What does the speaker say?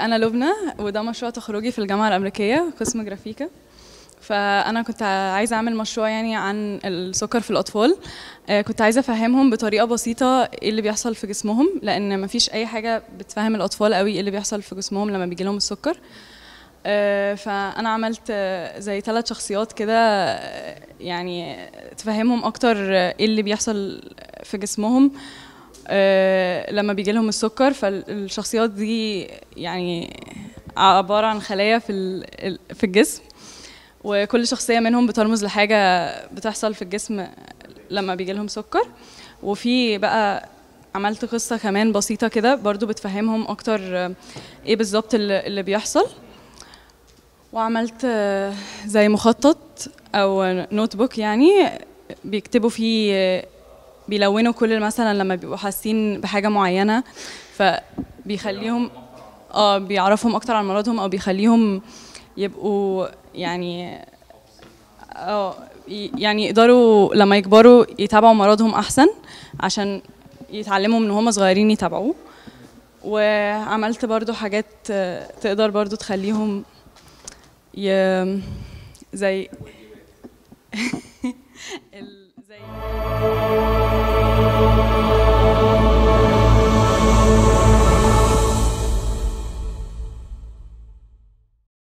أنا لبنى وده مشروع تخرجي في الجامعة الأمريكية قسم جرافيكا فأنا كنت عايزة أعمل مشروع يعني عن السكر في الأطفال آه، كنت عايزة أفهمهم بطريقة بسيطة إيه اللي بيحصل في جسمهم لأن مفيش أي حاجة بتفهم الأطفال قوي إيه اللي بيحصل في جسمهم لما بيجي لهم السكر آه، فأنا عملت زي ثلاث شخصيات كده آه، يعني تفهمهم أكتر إيه اللي بيحصل في جسمهم آه، لما بيجي لهم السكر فالشخصيات دي يعني عباره عن خلايا في في الجسم وكل شخصيه منهم بترمز لحاجه بتحصل في الجسم لما بيجي لهم سكر وفي بقى عملت قصه كمان بسيطه كده برضو بتفهمهم اكتر آه، ايه بالظبط اللي بيحصل وعملت آه، زي مخطط او نوت بوك يعني بيكتبوا فيه بيلونوا كل مثلا لما بيبقوا حاسين بحاجه معينه فبيخليهم اه بيعرفهم اكتر عن مرضهم او بيخليهم يبقوا يعني اه يعني يقدروا لما يكبروا يتابعوا مرضهم احسن عشان يتعلموا من هم صغيرين يتابعوه وعملت برضو حاجات تقدر برضو تخليهم ي... زي